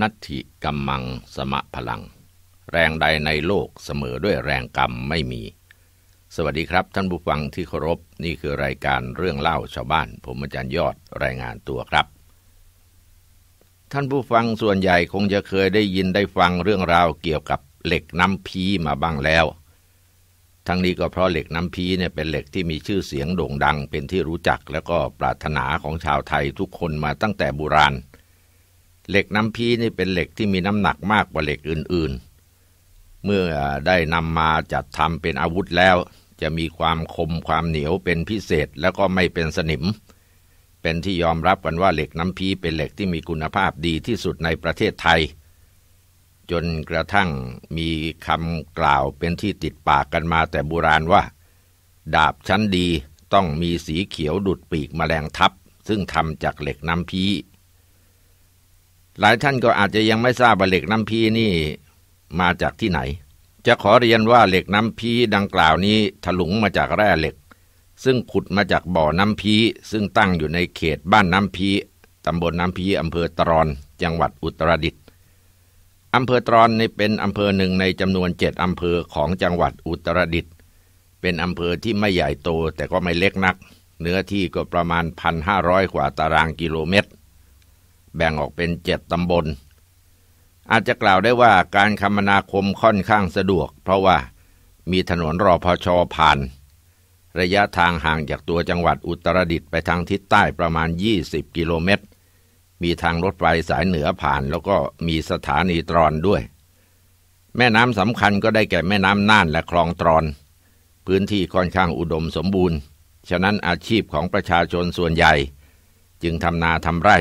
นัตถิกัมมังสมะพลัง แรงใดในโลกเสมอด้วยแรงกรรมไม่มี สวัสดีครับ ท่านผู้ฟังที่เคารพนี่คือรายการเรื่องเล่าชาวบ้านผมอาจารย์ยอดรายงานตัวครับ ท่านผู้ฟังส่วนใหญ่คงจะเคยได้ยินได้ฟังเรื่องราวเกี่ยวกับเหล็กน้ำพีมาบ้างแล้ว ทั้งนี้ก็เพราะเหล็กน้ำพีเนี่ยเป็นเหล็กที่มีชื่อเสียงโด่งดังเป็นที่รู้จักแล้วก็ปรารถนาของชาวไทยทุกคนมาตั้งแต่โบราณเหล็กน้ำพีนี่เป็นเหล็กที่มีน้ำหนักมากกว่าเหล็กอื่นๆ เมื่อได้นำมาจัดทำเป็นอาวุธแล้ว จะมีความคมความเหนียวเป็นพิเศษแล้วก็ไม่เป็นสนิม เป็นที่ยอมรับกันว่าเหล็กน้ำพีเป็นเหล็กที่มีคุณภาพดีที่สุดในประเทศไทย จนกระทั่งมีคำกล่าวเป็นที่ติดปากกันมาแต่โบราณว่า ดาบชั้นดีต้องมีสีเขียวดุดปีกแมลงทับซึ่งทำจากเหล็กน้ำพีหลายท่านก็อาจจะยังไม่ทราบว่าเหล็กน้ำพีนี่ มาจากที่ไหน จะขอเรียนว่าเหล็กน้ำพีดังกล่าวนี้ถลุงมาจากแร่เหล็ก ซึ่งขุดมาจากบ่อน้ำพีซึ่งตั้งอยู่ในเขตบ้านน้ำพีตำบลน้ำพีอำเภอตรอนจังหวัดอุตรดิตถ์อำเภอตรอนนี่เป็นอำเภอหนึ่งในจำนวนเจ็ดอำเภอของจังหวัดอุตรดิตถ์เป็นอำเภอที่ไม่ใหญ่โตแต่ก็ไม่เล็กนัก เนื้อที่ก็ประมาณ1,500กว่าตารางกิโลเมตรแบ่งออกเป็นเจ็ดตำบล อาจจะกล่าวได้ว่าการคมนาคมค่อนข้างสะดวก เพราะว่ามีถนนรอพอชอผ่าน ระยะทางห่างจากตัวจังหวัดอุตรดิตถ์ไปทางทิศใต้ประมาณ 20 กิโลเมตร มีทางรถไฟสายเหนือผ่านแล้วก็มีสถานีตรอนด้วย แม่น้ำสำคัญก็ได้แก่แม่น้ำน่านและคลองตรอน พื้นที่ค่อนข้างอุดมสมบูรณ์ ฉะนั้นอาชีพของประชาชนส่วนใหญ่ จึงทำนาทำไร่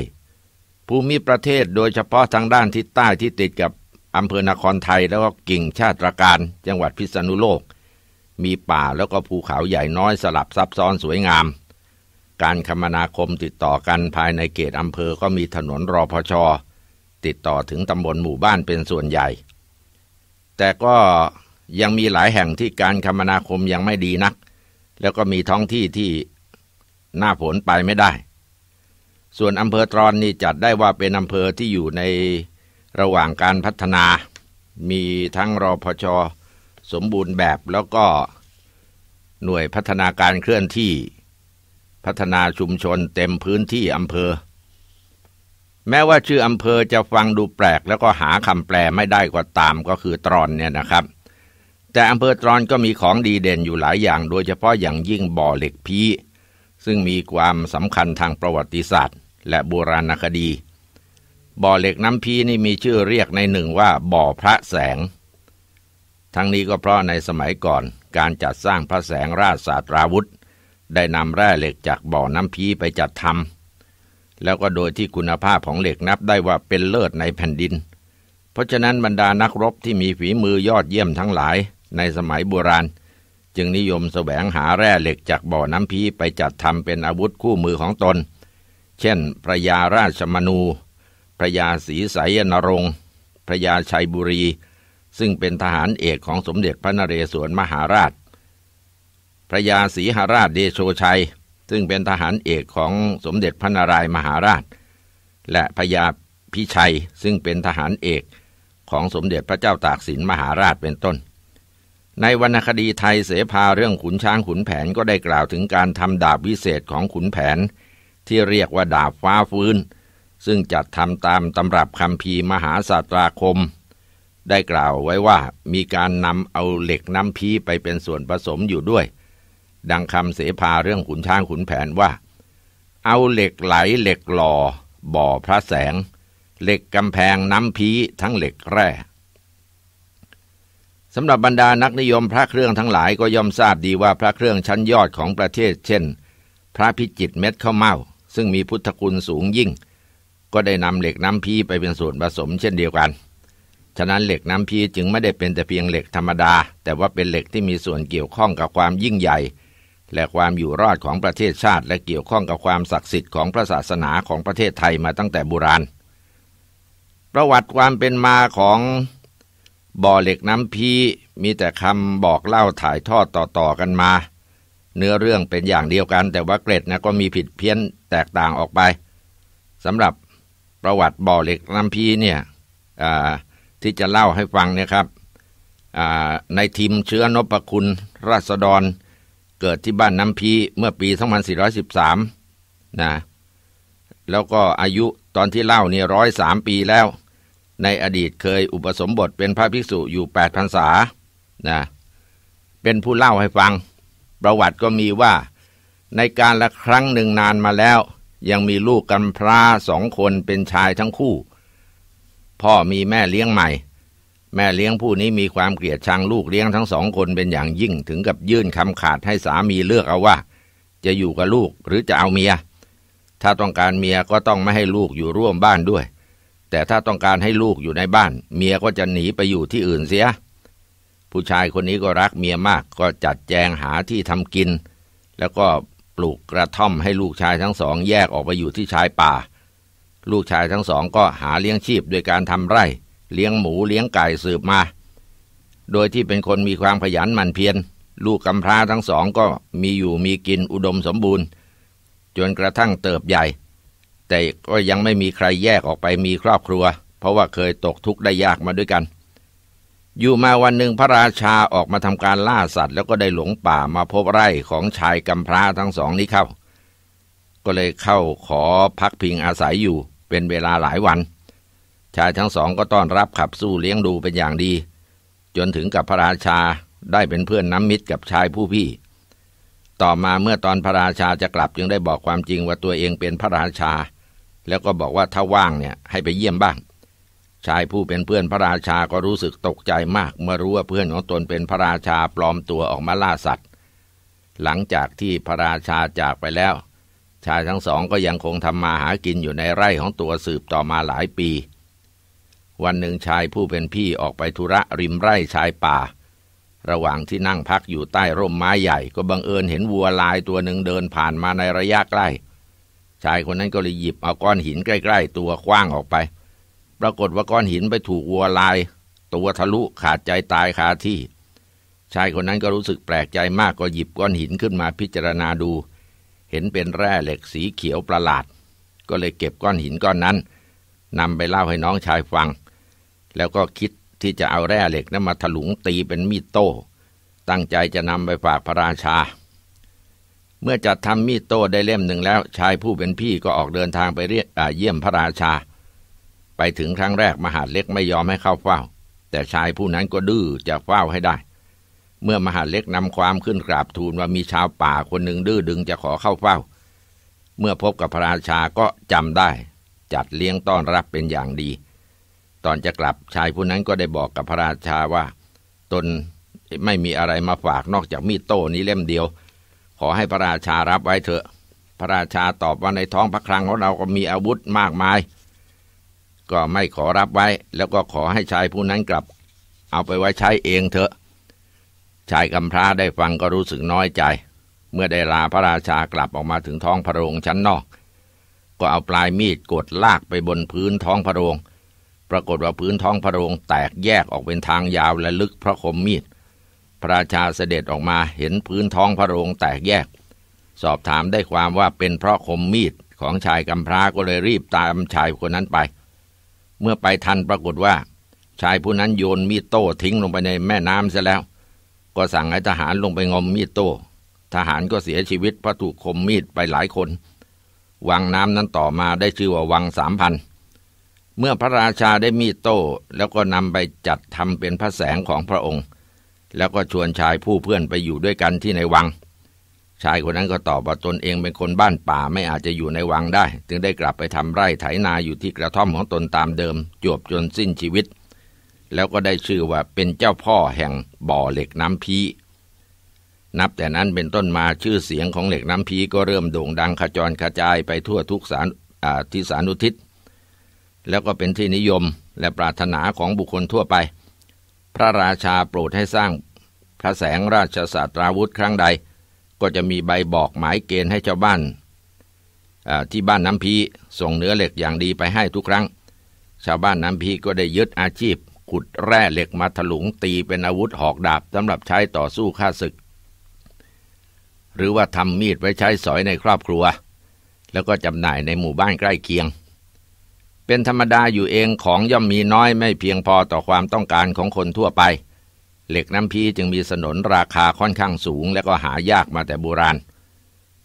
ภูมิประเทศโดยเฉพาะทางด้านทิศใต้ที่ติดกับอำเภอนครไทยแล้วก็กิ่งชาติรการจังหวัดพิษณุโลก มีป่าแล้วก็ภูเขาใหญ่น้อยสลับซับซ้อนสวยงาม การคมนาคมติดต่อกันภายในเขตอำเภอก็มีถนนรอพช ติดต่อถึงตำบลหมู่บ้านเป็นส่วนใหญ่ แต่ก็ยังมีหลายแห่งที่การคมนาคมยังไม่ดีนัก แล้วก็มีท้องที่ที่หน้าผลไปไม่ได้ส่วนอำเภอตรอนนี่จัดได้ว่าเป็นอำเภอที่อยู่ในระหว่างการพัฒนา มีทั้งรอพช สมบูรณ์แบบแล้วก็หน่วยพัฒนาการเคลื่อนที่ พัฒนาชุมชนเต็มพื้นที่อำเภอ แม้ว่าชื่ออำเภอจะฟังดูแปลกแล้วก็หาคำแปลไม่ได้ก็ตามก็คือตรอนเนี่ยนะครับ แต่อำเภอตรอนก็มีของดีเด่นอยู่หลายอย่าง โดยเฉพาะอย่างยิ่งบ่อเหล็กพีซึ่งมีความสำคัญทางประวัติศาสตร์และโบราณคดี บ่อเหล็กน้ำพีนี่มีชื่อเรียกในหนึ่งว่าบ่อพระแสง ทั้งนี้ก็เพราะในสมัยก่อนการจัดสร้างพระแสงราชศาสตราวุธ ได้นำแร่เหล็กจากบ่อน้ำพีไปจัดทำแล้วก็โดยที่คุณภาพของเหล็กนับได้ว่าเป็นเลิศในแผ่นดิน เพราะฉะนั้นบรรดานักรบที่มีฝีมือยอดเยี่ยมทั้งหลายในสมัยโบราณ จึงนิยมแสวงหาแร่เหล็กจากบ่อน้ำพีไปจัดทำเป็นอาวุธคู่มือของตนเช่นพระยาราชมนู พระยาศรีสายนรงพระยาชัยบุรี ซึ่งเป็นทหารเอกของสมเด็จพระนเรศวรมหาราช พระยาศรีหาราชเดโชชัย ซึ่งเป็นทหารเอกของสมเด็จพระนารายมหาราช และพระยาพิชัย ซึ่งเป็นทหารเอกของสมเด็จพระเจ้าตากสินมหาราช เป็นต้น ในวรรณคดีไทยเสภาเรื่องขุนช้างขุนแผนก็ได้กล่าวถึงการทำดาบวิเศษของขุนแผนที่เรียกว่าดาบฟ้าฟื้น ซึ่งจัดทำตามตำรับคำพีมหาศาสตราคม ได้กล่าวไว้ว่ามีการนำเอาเหล็กน้ำพีไปเป็นส่วนผสมอยู่ด้วย ดังคำเสภาเรื่องขุนช้างขุนแผนว่า เอาเหล็กไหลเหล็กหล่อบ่อพระแสง เหล็กกำแพงน้ำพีทั้งเหล็กแร่สำหรับบรรดานักนิยมพระเครื่องทั้งหลายก็ย่อมทราบดีว่าพระเครื่องชั้นยอดของประเทศ เช่น พระพิจิตเม็ดข้าวเม่าซึ่งมีพุทธคุณสูงยิ่ง ก็ได้นำเหล็กน้ำพีไปเป็นส่วนผสม เช่นเดียวกัน ฉะนั้นเหล็กน้ำพีจึงไม่ได้เป็นแต่เพียงเหล็กธรรมดา แต่ว่าเป็นเหล็กที่มีส่วนเกี่ยวข้องกับความยิ่งใหญ่ และความอยู่รอดของประเทศชาติ และเกี่ยวข้องกับความศักดิ์สิทธิ์ของพระศาสนาของประเทศไทยมาตั้งแต่โบราณประวัติความเป็นมาของบ่อเหล็กน้ำพีมีแต่คำบอกเล่าถ่ายทอดต่อๆกันมาเนื้อเรื่องเป็นอย่างเดียวกัน แต่ว่าเกรดนะก็มีผิดเพี้ยนแตกต่างออกไปสำหรับประวัติบ่อเหล็กน้ำพีเนี่ยที่จะเล่าให้ฟังเนี่ยครับในทีมเชื้อนพคุณราษฎร เกิดที่บ้านน้ำพี เมื่อปี2413นะแล้วก็อายุตอนที่เล่าเนี่ยร้อยสามปีแล้ว ในอดีตเคยอุปสมบทเป็นพระภิกษุอยู่ 8พรรษานะเป็นผู้เล่าให้ฟังประวัติก็มีว่าในการละครั้งหนึ่งนานมาแล้ว ยังมีลูกกำพร้าสองคนเป็นชายทั้งคู่ พ่อมีแม่เลี้ยงใหม่ แม่เลี้ยงผู้นี้มีความเกลียดชังลูกเลี้ยงทั้งสองคนเป็นอย่างยิ่งถึงกับยื่นคำขาดให้สามีเลือกเอาว่า จะอยู่กับลูกหรือจะเอาเมีย ถ้าต้องการเมียก็ต้องไม่ให้ลูกอยู่ร่วมบ้านด้วย แต่ถ้าต้องการให้ลูกอยู่ในบ้าน เมียก็จะหนีไปอยู่ที่อื่นเสียผู้ชายคนนี้ก็รักเมียมาก ก็จัดแจงหาที่ทำกิน แล้วก็ปลูกกระท่อมให้ลูกชายทั้งสองแยกออกไปอยู่ที่ชายป่า ลูกชายทั้งสองก็หาเลี้ยงชีพด้วยการทำไร่ เลี้ยงหมูเลี้ยงไก่สืบมาโดยที่เป็นคนมีความขยันหมั่นเพียรลูกกำพร้าทั้งสองก็มีอยู่มีกินอุดมสมบูรณ์ จนกระทั่งเติบใหญ่ แต่ก็ยังไม่มีใครแยกออกไปมีครอบครัว เพราะว่าเคยตกทุกข์ได้ยากมาด้วยกันอยู่มาวันหนึ่งพระราชาออกมาทำการล่าสัตว์ แล้วก็ได้หลงป่ามาพบไร่ของชายกำพร้าทั้งสองนี้เข้าก็เลยเข้าขอพักพิงอาศัยอยู่เป็นเวลาหลายวัน ชายทั้งสองก็ต้อนรับขับสู้เลี้ยงดูเป็นอย่างดี จนถึงกับพระราชาได้เป็นเพื่อนน้ำมิตรกับชายผู้พี่ ต่อมาเมื่อตอนพระราชาจะกลับจึงได้บอกความจริงว่าตัวเองเป็นพระราชา แล้วก็บอกว่าถ้าว่างเนี่ยให้ไปเยี่ยมบ้างชายผู้เป็นเพื่อนพระราชาก็รู้สึกตกใจมากเมื่อรู้ว่าเพื่อนของตนเป็นพระราชาปลอมตัวออกมาล่าสัตว์ หลังจากที่พระราชาจากไปแล้ว ชายทั้งสองก็ยังคงทำมาหากินอยู่ในไร่ของตัวสืบต่อมาหลายปี วันหนึ่งชายผู้เป็นพี่ออกไปธุระริมไร่ชายป่า ระหว่างที่นั่งพักอยู่ใต้ร่มไม้ใหญ่ก็บังเอิญเห็นวัวลายตัวหนึ่งเดินผ่านมาในระยะใกล้ชายคนนั้นก็เลยหยิบเอาก้อนหินใกล้ๆ ตัวคว้างออกไปปรากฏว่าก้อนหินไปถูกวัวลายตัวทะลุขาดใจตายคาที่ ชายคนนั้นก็รู้สึกแปลกใจมากก็หยิบก้อนหินขึ้นมาพิจารณาดู เห็นเป็นแร่เหล็กสีเขียวประหลาด ก็เลยเก็บก้อนหินก้อนนั้นนำไปเล่าให้น้องชายฟัง แล้วก็คิดที่จะเอาแร่เหล็กนั้นมาถลุงตีเป็นมีดโต้ตั้งใจจะนำไปฝากพระราชา เมื่อจัดทำมีดโต้ได้เล่มหนึ่งแล้ว ชายผู้เป็นพี่ก็ออกเดินทางไปเรียกเยี่ยมพระราชาไปถึงครั้งแรกมหาเล็กไม่ยอมให้เข้าเฝ้า แต่ชายผู้นั้นก็ดื้อจะเฝ้าให้ได้ เมื่อมหาเล็กนำความขึ้นกราบทูลว่ามีชาวป่าคนหนึ่งดื้อดึงจะขอเข้าเฝ้า เมื่อพบกับพระราชาก็จำได้จัดเลี้ยงต้อนรับเป็นอย่างดี ตอนจะกลับชายผู้นั้นก็ได้บอกกับพระราชาว่า ตนไม่มีอะไรมาฝากนอกจากมีดโต้นี้เล่มเดียว ขอให้พระราชารับไว้เถอะ พระราชาตอบว่าในท้องพระคลังของเราก็มีอาวุธมากมายก็ไม่ขอรับไว้แล้วก็ขอให้ชายผู้นั้นกลับ เอาไปไว้ใช้เองเถอะ ชายกำพร้าได้ฟังก็รู้สึกน้อยใจ เมื่อได้ลาพระราชากลับออกมาถึงท้องพระโรงชั้นนอก ก็เอาปลายมีด กดลากไปบนพื้นท้องพระโรง ปรากฏว่าพื้นท้องพระโรงแตกแยกออกเป็นทางยาวและลึกเพราะคมมีด พระราชาเสด็จออกมาเห็นพื้นท้องพระโรงแตกแยก สอบถามได้ความว่าเป็นเพราะคมมีดของชายกำพร้าก็เลยรีบตามชายคนนั้นไปเมื่อไปทันปรากฏว่าชายผู้นั้นโยนมีดโต้ทิ้งลงไปในแม่น้ำซะแล้ว ก็สั่งให้ทหารลงไปงมมีดโต้ ทหารก็เสียชีวิตเพราะถูกคมมีดไปหลายคนวังน้ำนั้นต่อมาได้ชื่อว่าวังสามพันเมื่อพระราชาได้มีดโต้แล้วก็นำไปจัดทำเป็นพระแสงของพระองค์ แล้วก็ชวนชายผู้เพื่อนไปอยู่ด้วยกันที่ในวังชายคนนั้นก็ตอบว่าตนเองเป็นคนบ้านป่าไม่อาจจะอยู่ในวังได้ จึงได้กลับไปทำไร่ไถนาอยู่ที่กระท่อมของตนตามเดิม จวบจนสิ้นชีวิตแล้วก็ได้ชื่อว่าเป็นเจ้าพ่อแห่งบ่อเหล็กน้ำพีนับแต่นั้นเป็นต้นมาชื่อเสียงของเหล็กน้ำพีก็เริ่มโด่งดังขจรกระจายไปทั่วทุกสารที่สารุทิศแล้วก็เป็นที่นิยมและปรารถนาของบุคคลทั่วไป พระราชาโปรดให้สร้างพระแสงราชศาสตราวุธครั้งใดก็จะมีใบบอกหมายเกณฑ์ให้ชาวบ้านที่บ้านน้ำพีส่งเนื้อเหล็กอย่างดีไปให้ทุกครั้ง ชาวบ้านน้ำพีก็ได้ยึดอาชีพ ขุดแร่เหล็กมาถลุงตีเป็นอาวุธหอกดาบสำหรับใช้ต่อสู้ฆ่าศึก หรือว่าทำมีด ไว้ใช้สอยในครอบครัว แล้วก็จำหน่ายในหมู่บ้านใกล้เคียง เป็นธรรมดาอยู่เองของย่อมมีน้อยไม่เพียงพอต่อความต้องการของคนทั่วไปเหล็กน้ำพีจึงมีสนนราคาค่อนข้างสูงและก็หายากมาแต่โบราณ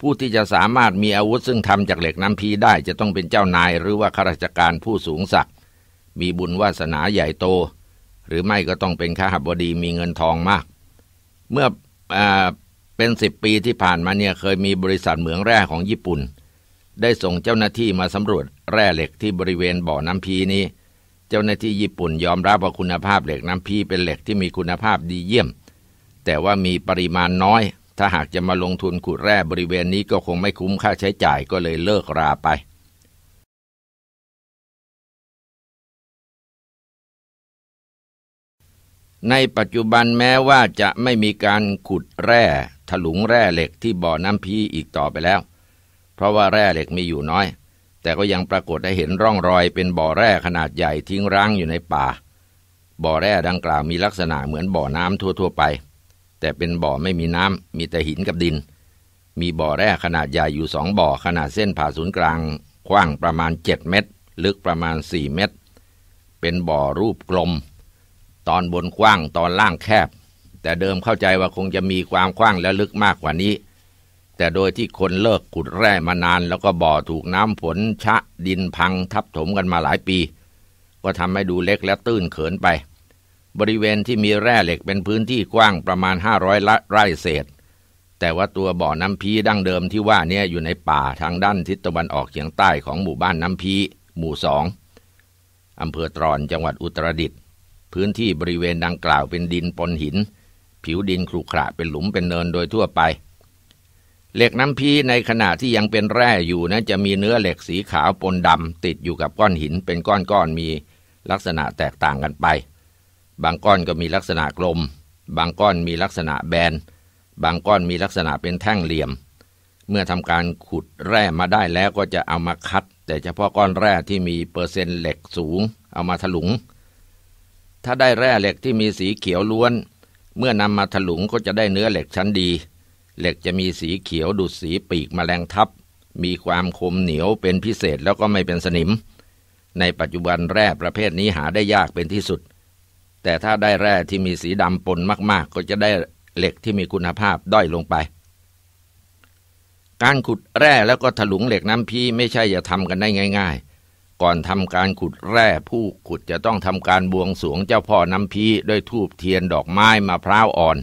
ผู้ที่จะสามารถมีอาวุธซึ่งทำจากเหล็กน้ำพีได้จะต้องเป็นเจ้านายหรือว่าข้าราชการผู้สูงศักดิ์มีบุญวาสนาใหญ่โตหรือไม่ก็ต้องเป็นข้าหบดีมีเงินทองมาก เมื่ออเป็นสิบปีที่ผ่านมาเนี่ยเคยมีบริษัทเหมืองแร่ของญี่ปุ่น ได้ส่งเจ้าหน้าที่มาสำรวจแร่เหล็ก ที่บริเวณบ่อน้ำพีนี้เจ้าหน้าที่ญี่ปุ่นยอมรับว่าคุณภาพเหล็กน้ำพีเป็นเหล็กที่มีคุณภาพดีเยี่ยม แต่ว่ามีปริมาณน้อย ถ้าหากจะมาลงทุนขุดแร่บริเวณนี้ก็คงไม่คุ้มค่าใช้จ่ายก็เลยเลิกราไป ในปัจจุบันแม้ว่าจะไม่มีการขุดแร่ถลุงแร่เหล็กที่บ่อน้ำพีอีกต่อไปแล้ว เพราะว่าแร่เหล็กมีอยู่น้อยแต่ก็ยังปรากฏได้เห็นร่องรอย เป็นบ่อแร่ขนาดใหญ่ทิ้งร้างอยู่ในป่า บ่อแร่ดังกล่าวมีลักษณะเหมือนบ่อน้ำทั่วๆไป แต่เป็นบ่อไม่มีน้ำมีแต่หินกับดิน มีบ่อแร่ขนาดใหญ่อยู่สองบ่อ ขนาดเส้นผ่าศูนย์กลางกว้างประมาณ7เมตร ลึกประมาณ4เมตร เป็นบ่อรูปกลม ตอนบนกว้างตอนล่างแคบ แต่เดิมเข้าใจว่าคงจะมีความกว้างและลึกมากกว่านี้แต่โดยที่คนเลิกขุดแร่มานานแล้วก็บ่อถูกน้ำฝนชะดินพังทับถมกันมาหลายปี ก็ทำให้ดูเล็กและตื้นเขินไป บริเวณที่มีแร่เหล็กเป็นพื้นที่กว้างประมาณ 500ละไร่เศษ แต่ว่าตัวบ่อน้ำพีดั้งเดิมที่ว่านี่อยู่ในป่าทางด้านทิศตะวันออกเฉียงใต้ของหมู่บ้านน้ำพี หมู่สองอำเภอตรอนจังหวัดอุตรดิตถ์พื้นที่บริเวณดังกล่าวเป็นดินปนหิน ผิวดินครุขระเป็นหลุมเป็นเนินโดยทั่วไปเหล็กน้ำพีในขณะที่ยังเป็นแร่อยู่นะจะมีเนื้อเหล็กสีขาว ปนดำติดอยู่กับก้อนหินเป็นก้อนๆมีลักษณะแตกต่างกันไป บางก้อนก็มีลักษณะกลม บางก้อนมีลักษณะแบนบางก้อนมีลักษณะเป็นแท่งเหลี่ยม เมื่อทำการขุดแร่มาได้แล้วก็จะเอามาคัด แต่เฉพาะก้อนแร่ที่มีเปอร์เซ็นต์เหล็กสูงเอามาถลุง ถ้าได้แร่เหล็กที่มีสีเขียวล้วน เมื่อนำมาถลุงก็จะได้เนื้อเหล็กชั้นดีเหล็กจะมีสีเขียวดุดสีปีกมแมลงทับมีความคมเหนียวเป็นพิเศษแล้วก็ไม่เป็นสนิม ในปัจจุบันแร่ประเภทนี้หาได้ยากเป็นที่สุด แต่ถ้าได้แร่ที่มีสีดำปนมากๆ ก็จะได้เหล็กที่มีคุณภาพด้อยลงไป การขุดแร่แล้วก็ถลุงเหล็กน้ำพีไม่ใช่จะทำกันได้ง่าย ๆ ก่อนทำการขุดแร่ผู้ขุดจะต้องทำการบวงสรวงเจ้าพ่อน้ำพีด้วยทูบเทียนดอกไม้มะพร้าวอ่อน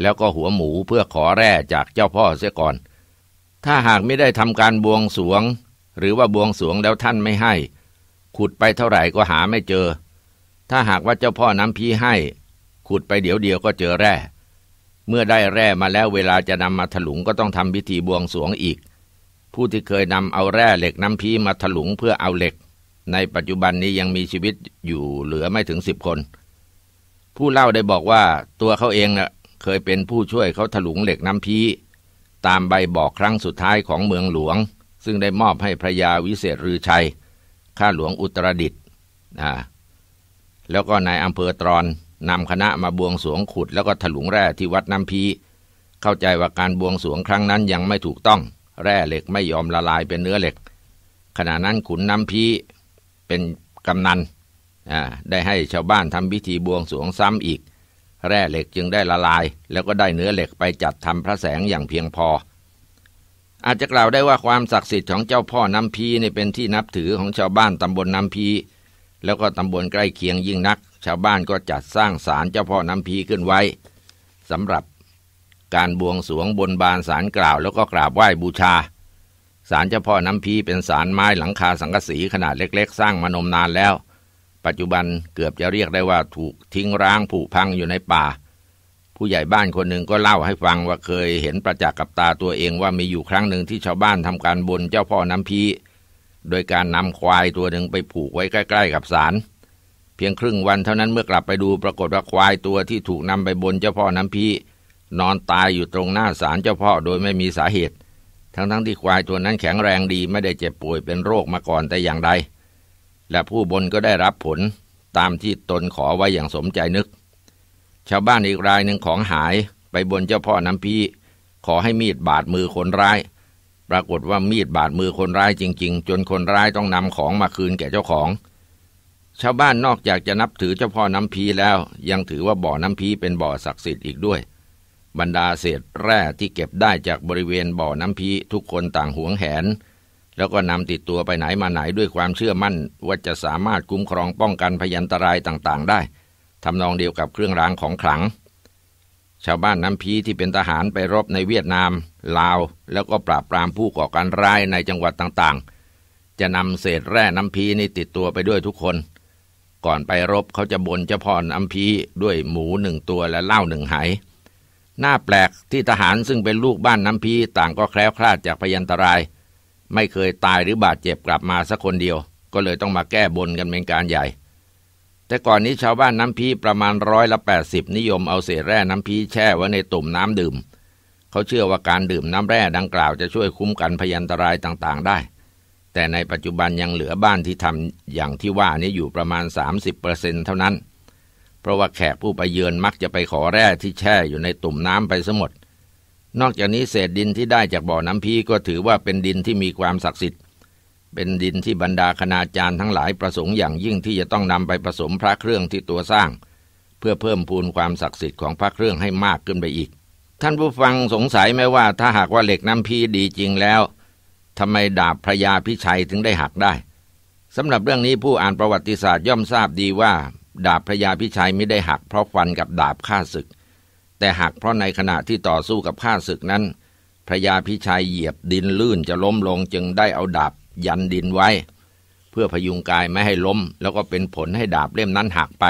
แล้วก็หัวหมูเพื่อขอแร่จากเจ้าพ่อเสียก่อน ถ้าหากไม่ได้ทำการบวงสวง หรือว่าบวงสวงแล้วท่านไม่ให้ ขุดไปเท่าไหร่ก็หาไม่เจอ ถ้าหากว่าเจ้าพ่อน้ำพีให้ ขุดไปเดี๋ยวเดียวก็เจอแร่ เมื่อได้แร่มาแล้วเวลาจะนำมาถลุง ก็ต้องทำพิธีบวงสวงอีก ผู้ที่เคยนำเอาแร่เหล็กน้ำพีมาถลุงเพื่อเอาเหล็ก ในปัจจุบันนี้ยังมีชีวิตอยู่เหลือไม่ถึงสิบคน ผู้เล่าได้บอกว่าตัวเขาเองนะ่ะเคยเป็นผู้ช่วยเขาถลุงเหล็กน้ำพีตามใบบอกครั้งสุดท้ายของเมืองหลวง ซึ่งได้มอบให้พระยาวิเศษรือชัยข้าหลวงอุตรดิตอ่าแล้วก็นายอำเภอตรอนนำคณะมาบวงสวงขุดแล้วก็ถลุงแร่ที่วัดน้ำพีเข้าใจว่าการบวงสวงครั้งนั้นยังไม่ถูกต้องแร่เหล็กไม่ยอมละลายเป็นเนื้อเหล็ก ขณะนั้นขุนน้ำพีเป็นกำนันได้ให้ชาวบ้านทำพิธีบวงสวงซ้ำอีกแร่เหล็กจึงได้ละลายแล้วก็ได้เนื้อเหล็กไปจัดทำพระแสงอย่างเพียงพอ อาจจะกล่าวได้ว่าความศักดิ์สิทธิ์ของเจ้าพ่อน้ำพีนี่เป็นที่นับถือของชาวบ้านตำบลน้ำพี แล้วก็ตำบลใกล้เคียงยิ่งนัก ชาวบ้านก็จัดสร้างศาลเจ้าพ่อน้ำพีขึ้นไว้สำหรับการบวงสวงบนบานศาลกล่าวแล้วก็กราบไหว้บูชาศาลเจ้าพ่อน้ำพีเป็นศาลไม้หลังคาสังกะสีขนาดเล็กๆ สร้างมานมนานแล้วปัจจุบันเกือบจะเรียกได้ว่าถูกทิ้งร้างผุพังอยู่ในป่า ผู้ใหญ่บ้านคนหนึ่งก็เล่าให้ฟังว่าเคยเห็นประจักษ์กับตาตัวเองว่ามีอยู่ครั้งหนึ่งที่ชาวบ้านทำการบนเจ้าพ่อน้ำพีโดยการนำควายตัวหนึ่งไปผูกไว้ใกล้ ๆ กับศาลเพียงครึ่งวันเท่านั้นเมื่อกลับไปดูปรากฏว่าควายตัวที่ถูกนำไปบนเจ้าพ่อน้ำพีนอนตายอยู่ตรงหน้าศาลเจ้าพ่อโดยไม่มีสาเหตุ ทั้งๆทที่ควายตัวนั้นแข็งแรงดีไม่ได้เจ็บป่วยเป็นโรคมาก่อนแต่อย่างใดและผู้บนก็ได้รับผลตามที่ตนขอไว้อย่างสมใจนึก ชาวบ้านอีกรายหนึ่งของหายไปบนเจ้าพ่อน้ำพีขอให้มีดบาดมือคนร้าย ปรากฏว่ามีดบาดมือคนร้ายจริง ๆ จนคนร้ายต้องนำของมาคืนแก่เจ้าของ ชาวบ้านนอกจากจะนับถือเจ้าพ่อน้ำพีแล้วยังถือว่าบ่อน้ำพีเป็นบ่อศักดิ์สิทธิ์อีกด้วย บรรดาเศษแร่ที่เก็บได้จากบริเวณบ่อน้ำพีทุกคนต่างหวงแหนแล้วก็นำติดตัวไปไหนมาไหนด้วยความเชื่อมั่นว่าจะสามารถคุ้มครองป้องกันพยันตรายต่างๆ ได้ทำนองเดียวกับเครื่องรางของขลัง ชาวบ้านน้ำพีที่เป็นทหารไปรบในเวียดนามลาวแล้วก็ปราบปรามผู้ก่อการร้ายในจังหวัดต่างๆ จะนำเศษแร่น้ำพีนี่ติดตัวไปด้วยทุกคน ก่อนไปรบเขาจะบนเจ้าพ่อน้ำพีด้วยหมูหนึ่งตัวและเหล้าหนึ่งไหหน้าแปลกที่ทหารซึ่งเป็นลูกบ้านน้ำพี ต่างก็แคล้วคลาดจากพยันตรายไม่เคยตายหรือบาดเจ็บกลับมาสักคนเดียว ก็เลยต้องมาแก้บนกันเป็นการใหญ่ แต่ก่อนนี้ชาวบ้านน้ำพีประมาณร้อยละแปดสิบนิยมเอาเศษแร่น้ำพีแช่ไว้ในตุ่มน้ำดื่ม เขาเชื่อว่าการดื่มน้ำแร่ดังกล่าวจะช่วยคุ้มกันพยันตรายต่างๆได้ แต่ในปัจจุบันยังเหลือบ้านที่ทำอย่างที่ว่านี้อยู่ประมาณ 30%เเท่านั้น เพราะว่าแขกผู้ไปเยือนมักจะไปขอแร่ที่แช่อยู่ในตุ่มน้ำไปสหมดนอกจากนี้เศษดินที่ได้จากบ่อน้ำพีก็ถือว่าเป็นดินที่มีความศักดิ์สิทธิ์ เป็นดินที่บรรดาคณาจารย์ทั้งหลายประสงค์อย่างยิ่งที่จะต้องนำไปผสมพระเครื่องที่ตัวสร้าง เพื่อเพิ่มพูนความศักดิ์สิทธิ์ของพระเครื่องให้มากขึ้นไปอีก ท่านผู้ฟังสงสัยไหมว่าถ้าหากว่าเหล็กน้ำพีดีจริงแล้วทำไมดาบพระยาพิชัยถึงได้หักได้สำหรับเรื่องนี้ผู้อ่านประวัติศาสตร์ย่อมทราบดีว่าดาบพระยาพิชัยไม่ได้หักเพราะฟันกับดาบฆ่าศึกแต่หากเพราะในขณะที่ต่อสู้กับข้าศึกนั้น พระยาพิชัยเหยียบดินลื่นจะล้มลงจึงได้เอาดาบยันดินไว้ เพื่อพยุงกายไม่ให้ล้มแล้วก็เป็นผลให้ดาบเล่มนั้นหักไป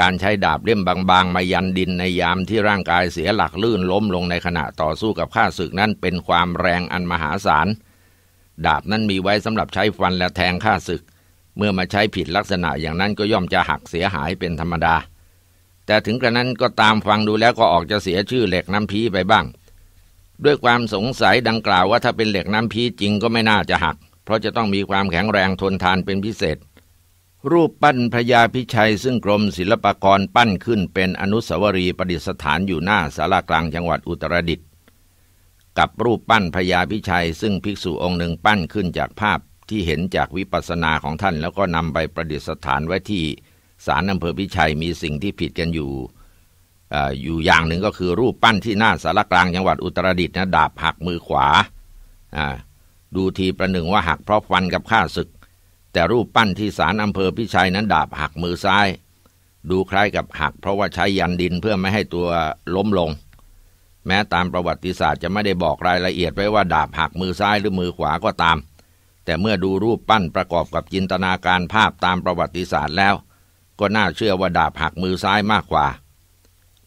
การใช้ดาบเล่มบางๆ มายันดินในยามที่ร่างกายเสียหลักลื่นล้มลงในขณะต่อสู้กับข้าศึกนั้น เป็นความแรงอันมหาศาลดาบนั้นมีไว้สำหรับใช้ฟันและแทงข้าศึก เมื่อมาใช้ผิดลักษณะอย่างนั้นก็ย่อมจะหักเสียหายเป็นธรรมดาแต่ถึงกระนั้นก็ตามฟังดูแล้วก็ออกจะเสียชื่อเหล็กน้ำพีไปบ้าง ด้วยความสงสัยดังกล่าวว่าถ้าเป็นเหล็กน้ำพีจริงก็ไม่น่าจะหัก เพราะจะต้องมีความแข็งแรงทนทานเป็นพิเศษ รูปปั้นพระยาพิชัยซึ่งกรมศิลปากรปั้นขึ้นเป็นอนุสาวรีย์ประดิษฐานอยู่หน้าสารากลางจังหวัดอุตรดิตถ์กับรูปปั้นพระยาพิชัย ซึ่งภิกษุองค์หนึ่งปั้นขึ้นจากภาพที่เห็นจากวิปัสสนาของท่านแล้วก็นำไปประดิษฐานไว้ที่ศาลอำเภอพิชัยมีสิ่งที่ผิดกันอยู่ออยู่อย่างหนึ่งก็คือรูปปั้นที่หน้าสารกลางจังหวัดอุตรดิตถ์นะดาบหักมือขวา ดูทีประหนึ่งว่าหักเพราะฟันกับข้าศึก แต่รูปปั้นที่ศาลอำเภอพิชัยนั้นดาบหักมือซ้าย ดูคล้ายกับหักเพราะว่าใช้ยันดินเพื่อไม่ให้ตัวล้มลง แม้ตามประวัติศาสตร์จะไม่ได้บอกรายละเอียดไว้ว่าดาบหักมือซ้ายหรือมือขวาก็ตาม แต่เมื่อดูรูปปั้นประกอบกับจินตนาการภาพตามประวัติศาสตร์แล้วก็น่าเชื่อว่าดาบหักมือซ้ายมากกว่า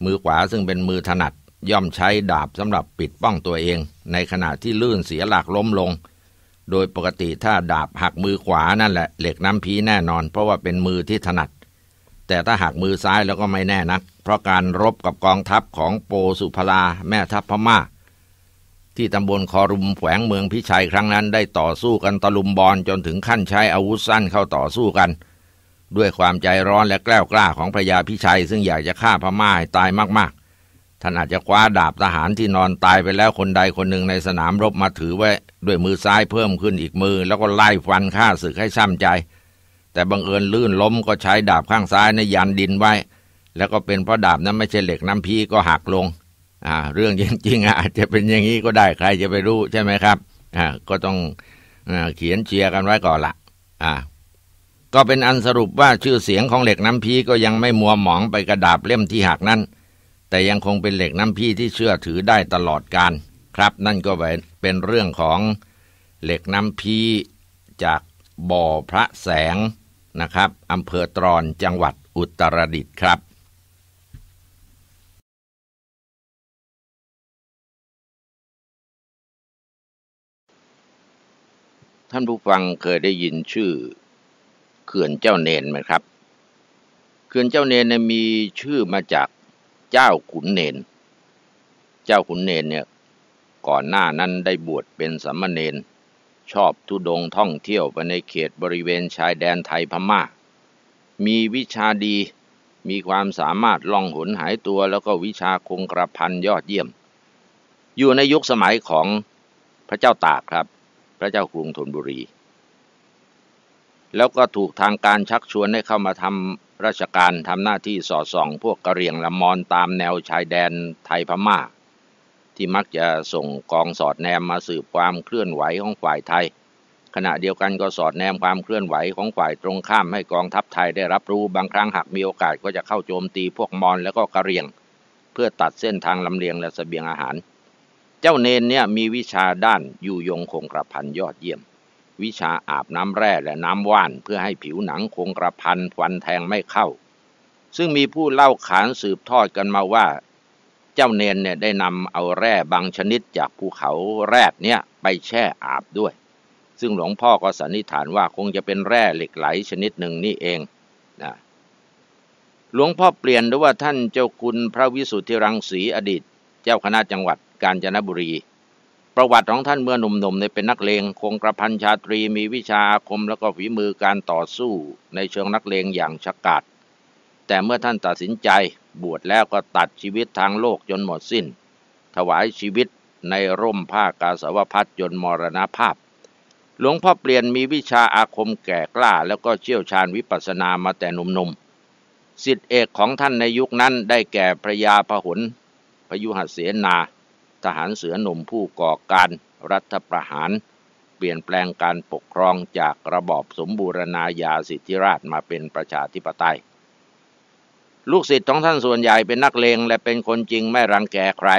มือขวาซึ่งเป็นมือถนัดย่อมใช้ดาบสำหรับปิดป้องตัวเองในขณะที่ลื่นเสียหลักล้มลง โดยปกติถ้าดาบหักมือขวานั่นแหละเหล็กน้ำพีแน่นอน เพราะว่าเป็นมือที่ถนัด แต่ถ้าหักมือซ้ายแล้วก็ไม่แน่นัก เพราะการรบกับกองทัพของโปสุพลาแม่ทัพพมา่า ที่ตำบลคอรุมแขวงเมืองพิชัยครั้งนั้นได้ต่อสู้กันตะลุมบอลจนถึงขั้นใช้อาวุธสั้นเข้าต่อสู้กันด้วยความใจร้อนและแกล้วกล้าของพระยาพิชัย ซึ่งอยากจะฆ่าพม่าให้ตายมาก ๆ ท่านอาจจะคว้าดาบทหารที่นอนตายไปแล้ว คนใดคนหนึ่งในสนามรบมาถือไว้ด้วยมือซ้ายเพิ่มขึ้นอีกมือแล้วก็ไล่ฟันฆ่าศึกให้ช้ำใจ แต่บังเอิญลื่นล้มก็ใช้ดาบข้างซ้ายในยันดินไว้ แล้วก็เป็นเพราะดาบนั้นไม่ใช่เหล็กน้ำพีก็หักลงอ่าเรื่องจริงๆอาจจะเป็นอย่างนี้ก็ได้ใครจะไปรู้ใช่ไหมครับอ่าก็ต้องเขียนเชียร์กันไว้ก่อนละอ่าก็เป็นอันสรุปว่าชื่อเสียงของเหล็กน้ำพี ก็ยังไม่มัวหมองไปกระดาบเล่มที่หักนั้น แต่ยังคงเป็นเหล็กน้ำพี ที่เชื่อถือได้ตลอดการครับนั่นก็เป็นเรื่องของเหล็กน้ำพีจากบ่อพระแสงนะครับอำเภอตรอนจังหวัดอุตรดิตถ์ครับ ท่านผู้ฟังเคยได้ยินชื่อขื่อนเจ้าเนนไหมครับเขื่อนเจ้าเนนมีชื่อมาจากเจ้าขุนเนน เจ้าขุนเนนเนี่ยก่อนหน้านั้นได้บวชเป็นสามเณรชอบทุดงท่องเที่ยวไปในเขตบริเวณชายแดนไทยพมา่า มีวิชาดีมีความสามารถล่องหนหายตัวแล้วก็วิชาคงกระพันยอดเยี่ยม อยู่ในยุคสมัยของพระเจ้าตากครับพระเจ้ากรุงธนบุรีแล้วก็ถูกทางการชักชวนให้เข้ามาทำราชการทำหน้าที่สอดส่องพวกกะเรียงละมอนตามแนว ชายแดนไทยพมา่า ที่มักจะส่งกองสอดแนมมาสืบความเคลื่อนไหวของฝ่ายไทย ขณะเดียวกันก็สอดแนมความเคลื่อนไหวของฝ่ายตรงข้าม ให้กองทัพไทยได้รับรู้บางครั้งหากมีโอกาสก็จะเข้าโจมตีพวกมอนแล้วก็กะเรียง เพื่อตัดเส้นทางลำเลียงและสเสบียงอาหาร เจ้าเนนเนี่ยมีวิชาด้านอยู่ยงคงกระพันยอดเยี่ยมวิชาอาบน้ำแร่และน้ำว่าน เพื่อให้ผิวหนังคงกระพันฟันแทงไม่เข้า ซึ่งมีผู้เล่าขานสืบทอดกันมาว่า เจ้าเนนเนี่ยได้นำเอาแร่บางชนิดจากภูเขาแรดเนี่ยไปแช่อาบด้วย ซึ่งหลวงพ่อก็สันนิษฐานว่าคงจะเป็นแร่เหล็กไหลชนิดหนึ่งนี่เองนะ หลวงพ่อเปลี่ยนด้วยว่าท่านเจ้าคุณพระวิสุทธิรังสีอดีต เจ้าคณะจังหวัดกาญจนบุรีประวัติของท่านเมื่อหนุ่มๆเนี่ยเป็นนักเลงคงกระพันชาตรีมีวิชาอาคมแล้วก็ฝีมือการต่อสู้ ในเชิงนักเลงอย่างฉกาจแต่เมื่อท่านตัดสินใจ บวชแล้วก็ตัดชีวิตทางโลกจนหมดสิน้น ถวายชีวิตในร่มผ้ากาสาวพัดจนมรณภาพ หลวงพ่อเปลี่ยนมีวิชาอาคมแก่กล้าแล้วก็เชี่ยวชาญวิปัสสนามาแต่หนุ่มๆสิทธิเอกของท่านในยุคนั้นได้แก่พระยาพหุนพยุหเสนาทหารเสือหนุ่มผู้ก่อการรัฐประหาร เปลี่ยนแปลงการปกครองจากระบอบสมบูรณาญาสิทธิราชมาเป็นประชาธิปไตย ลูกศิษย์ของท่านส่วนใหญ่เป็นนักเลง และเป็นคนจริงไม่รังแกใคร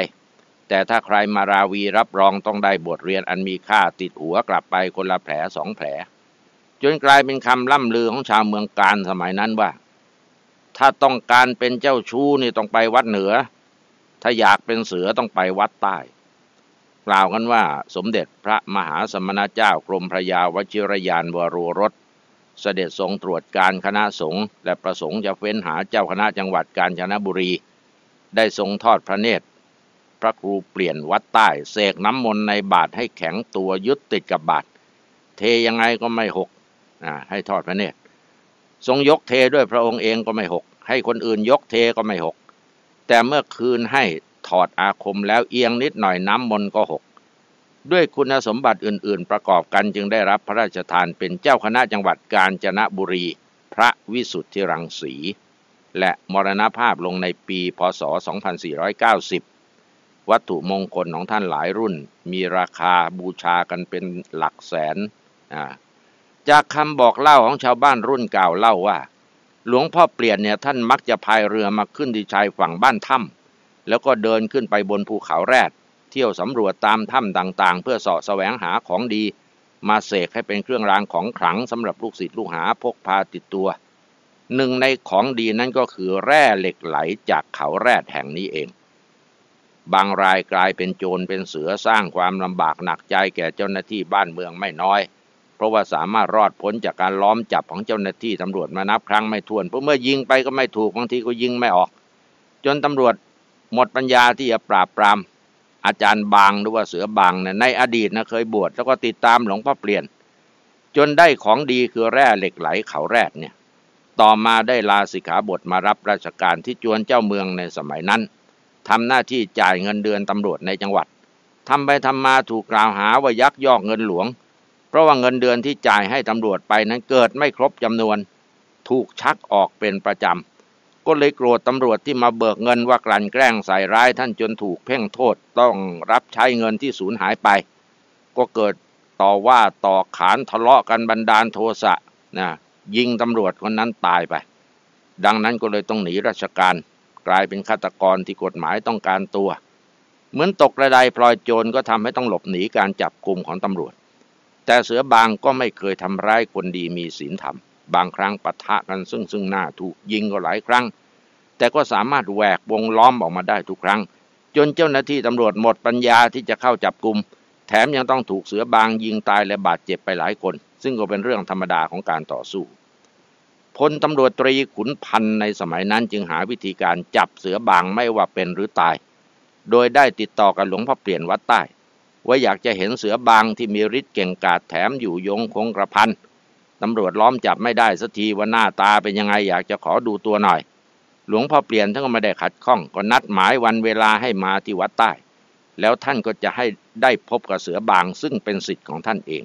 แต่ถ้าใครมาราวีรับรองต้องได้บทเรียนอันมีค่าติดหัวกลับไปคนละแผลสองแผล จนกลายเป็นคำล่ำลือของชาวเมืองการสมัยนั้นว่า ถ้าต้องการเป็นเจ้าชู้นี่ต้องไปวัดเหนือถ้าอยากเป็นเสือต้องไปวัดใต้ กล่าวกันว่าสมเด็จพระมหาสมณเจ้ากรมพระยาวชิรยานวโรรส เสด็จทรงตรวจการคณะสงฆ์และประสงค์จะเฟ้นหาเจ้าคณะจังหวัดกาญจนบุรี ได้ทรงทอดพระเนตร พระครูเปลี่ยนวัดใต้เสกน้ำมนต์ในบาทให้แข็งตัวยึดติดกับบาทเทยังไงก็ไม่หกให้ทอดพระเนตรทรงยกเทด้วยพระองค์เองก็ไม่หกให้คนอื่นยกเทก็ไม่หกแต่เมื่อคืนให้ถอดอาคมแล้วเอียงนิดหน่อยน้ำมนก็หก ด้วยคุณสมบัติอื่นๆประกอบกันจึงได้รับพระราชทานเป็นเจ้าคณะจังหวัดกาญจนบุรี พระวิสุทธิรังสี และมรณภาพลงในปีพศ 2490 วัตถุมงคลของท่านหลายรุ่นมีราคาบูชากันเป็นหลักแสน จากคำบอกเล่าของชาวบ้านรุ่นเก่าเล่าว่าหลวงพ่อเปลี่ยนเนี่ยท่านมักจะพายเรือมาขึ้นที่ชายฝั่งบ้านถ้ำแล้วก็เดินขึ้นไปบนภูเขาแรด เที่ยวสำรวจตามถ้ำต่างๆเพื่อสาะแสวงหาของดี มาเสกให้เป็นเครื่องรางของขลังสำหรับลูกศิษย์ลูกหาพกพาติดตัว หนึ่งในของดีนั่นก็คือแร่เหล็กไหลจากเขาแรดแห่งนี้เอง บางรายกลายเป็นโจรเป็นเสือสร้างความลำบากหนักใจแก่เจ้าหน้าที่บ้านเมืองไม่น้อยเพราะว่าสามารถรอดพ้นจากการล้อมจับของเจ้าหน้าที่ตำรวจมานับครั้งไม่ถ้วน เพราะเมื่อยิงไปก็ไม่ถูกบางทีก็ยิงไม่ออก จนตำรวจหมดปัญญาที่จะปราบปรามอาจารย์บางหรือว่าเสือบางนะในอดีตนะเคยบวชแล้วก็ติดตามหลวงพ่อเปลี่ยนจนได้ของดีคือแร่เหล็กไหลเขาแรดเนี่ยต่อมาได้ลาสิกขาบทมารับราชการที่จวนเจ้าเมืองในสมัยนั้นทำหน้าที่จ่ายเงินเดือนตำรวจในจังหวัดทำไปทำมาถูกกล่าวหาว่ายักยอกเงินหลวงเพราะว่าเงินเดือนที่จ่ายให้ตำรวจไปนั้นเกิดไม่ครบจำนวนถูกชักออกเป็นประจำ ก็เลยโกรธตำรวจที่มาเบิกเงินว่ากลั่นแกล้งใส่ร้ายท่านจนถูกเพ่งโทษต้องรับใช้เงินที่สูญหายไป ก็เกิดต่อว่าต่อขานทะเลาะกันบันดาลโทสะนะยิงตำรวจคนนั้นตายไป ดังนั้นก็เลยต้องหนีราชการกลายเป็นฆาตกรที่กฎหมายต้องการตัว เหมือนตกระไดพลอยโจรก็ทำให้ต้องหลบหนีการจับกลุ่มของตำรวจแต่เสือบางก็ไม่เคยทำร้ายคนดีมีศีลธรรมบางครั้งปะทะกันซึ่งซึ่งหน้าถูกยิงก็หลายครั้ง แต่ก็สามารถแหวกวงล้อมออกมาได้ทุกครั้ง จนเจ้าหน้าที่ตำรวจหมดปัญญาที่จะเข้าจับกลุ่มแถมยังต้องถูกเสือบางยิงตายและบาดเจ็บไปหลายคน ซึ่งก็เป็นเรื่องธรรมดาของการต่อสู้พลตำรวจตรีขุนพันในสมัยนั้นจึงหาวิธีการจับเสือบางไม่ว่าเป็นหรือตาย โดยได้ติดต่อกับหลวงพ่อเปลี่ยนวัดใต้ว่าอยากจะเห็นเสือบางที่มีฤทธิ์เก่งกาจแถมอยู่ยงคงกระพันตำรวจล้อมจับไม่ได้สักทีว่าหน้าตาเป็นยังไงอยากจะขอดูตัวหน่อย หลวงพ่อเปลี่ยนท่านก็ไม่ได้ขัดข้องก็นัดหมายวันเวลาให้มาที่วัดใต้ แล้วท่านก็จะให้ได้พบกับเสือบาง ซึ่งเป็นสิทธิ์ของท่านเอง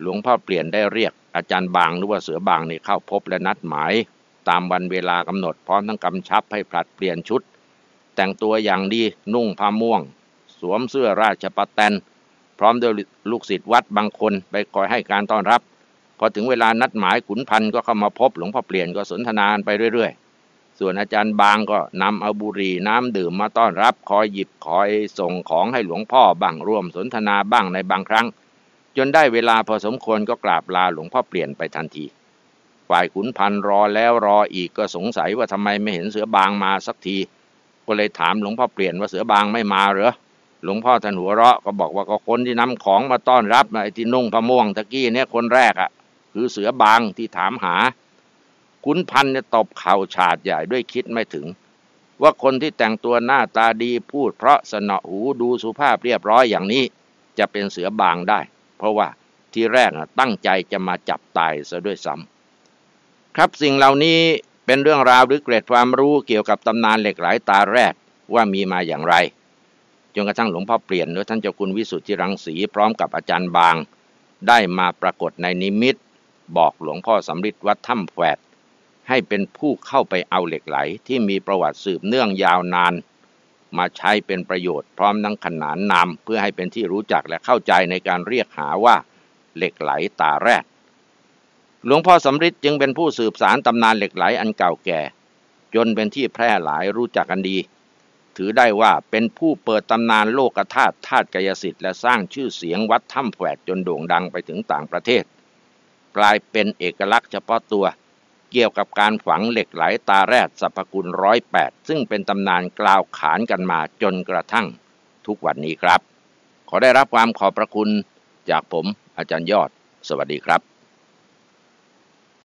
หลวงพ่อเปลี่ยนได้เรียกอาจารย์บางหรือว่าเสือบางนี่เข้าพบและนัดหมาย ตามวันเวลากำหนดพร้อมทั้งกำชับให้ผลัดเปลี่ยนชุด แต่งตัวอย่างดีนุ่งผ้าม่วงสวมเสื้อราชปัตแตน พร้อมด้วยลูกศิษย์วัดบางคนไปคอยให้การต้อนรับ พอถึงเวลานัดหมายขุนพันธ์ก็เข้ามาพบหลวงพ่อเปลี่ยนก็สนทนานไปเรื่อยๆ ส่วนอาจารย์บางก็นำเอาบุรีน้ำดื่มมาต้อนรับ คอยหยิบคอยส่งของให้หลวงพ่อบ้างร่วมสนทนาบ้างในบางครั้ง จนได้เวลาพอสมควรก็กราบลาหลวงพ่อเปลี่ยนไปทันทีฝ่ายขุนพันธ์รอแล้วรออีกก็สงสัยว่าทำไมไม่เห็นเสือบางมาสักที ก็เลยถามหลวงพ่อเปลี่ยนว่าเสือบางไม่มาเหรอหลวงพ่อท่านหัวเราะก็บอกว่าก็คนที่นำของมาต้อนรับไอ้ที่นุ่งพะม่วงตะกี้เนี่ยคนแรกอะ่ะคือเสือบางที่ถามหาคุณพันเนี่ยตบเข่าฉาดใหญ่ด้วยคิดไม่ถึงว่าคนที่แต่งตัวหน้าตาดีพูดเพราะสนอหูดูสุภาพเรียบร้อยอย่างนี้จะเป็นเสือบางได้ เพราะว่าที่แรกตั้งใจจะมาจับตายซะด้วยซ้ำครับสิ่งเหล่านี้เป็นเรื่องราวหรือเกร็ดความรู้เกี่ยวกับตำนานเหล็กไหลตาแรกว่ามีมาอย่างไรจนกระทั่งหลวงพ่อเปลี่ยนโดยท่านเจ้าคุณวิสุทธิรังสีพร้อมกับอาจารย์บาง ได้มาปรากฏในนิมิต บอกหลวงพ่อสำริดวัดถ้ำแฝดให้เป็นผู้เข้าไปเอาเหล็กไหลที่มีประวัติสืบเนื่องยาวนาน มาใช้เป็นประโยชน์พร้อมทั้งขนานนามเพื่อให้เป็นที่รู้จักและเข้าใจในการเรียกหาว่า เหล็กไหลตาแรก หลวงพ่อสำริดจึงเป็นผู้สืบสารตำนานเหล็กไหล อันเก่าแก่ จนเป็นที่แพร่หลายรู้จักกันดีถือได้ว่าเป็นผู้เปิดตำนานโลกธาตุธาตุกายสิทธิ์และสร้างชื่อเสียงวัดถ้ำแฝดจนโด่งดังไปถึงต่างประเทศกลายเป็นเอกลักษณ์เฉพาะตัว เกี่ยวกับการฝังเหล็กไหลตาแรดสรรพคุณร้อยแปดซึ่งเป็นตำนานกล่าวขานกันมาจนกระทั่ง ทุกวันนี้ครับ ขอได้รับความขอบพระคุณ จากผมอาจารย์ยอด สวัสดีครับ